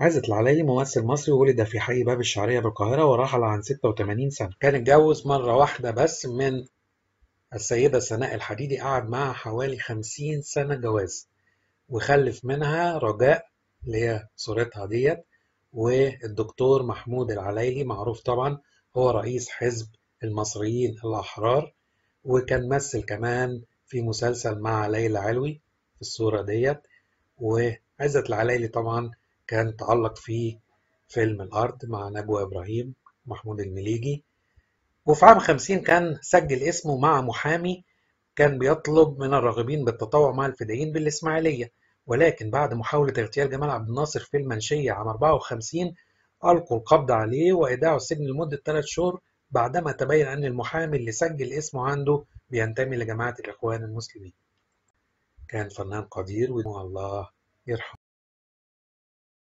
عزت العلايلي ممثل مصري ولد في حي باب الشعرية بالقاهرة ورحل عن 86 سنة كان اتجوز مرة واحدة بس من السيدة سناء الحديدي قعد معها حوالي 50 سنة جواز وخلف منها رجاء اللي هي صورتها ديت والدكتور محمود العلايلي معروف طبعا هو رئيس حزب المصريين الأحرار وكان مثل كمان في مسلسل مع ليلى علوي في الصورة ديت وعزت العلايلي طبعا كان تعلق في فيلم الأرض مع نجوى إبراهيم محمود المليجي وفي عام 50 كان سجل اسمه مع محامي كان بيطلب من الراغبين بالتطوع مع الفدائيين بالإسماعيلية ولكن بعد محاولة اغتيال جمال عبد الناصر في المنشية عام 54 ألقوا القبض عليه وإيداعوا السجن لمدة ثلاث شهور بعدما تبين أن المحامي اللي سجل اسمه عنده بينتمي لجماعة الإخوان المسلمين كان فنان قدير والله يرحمه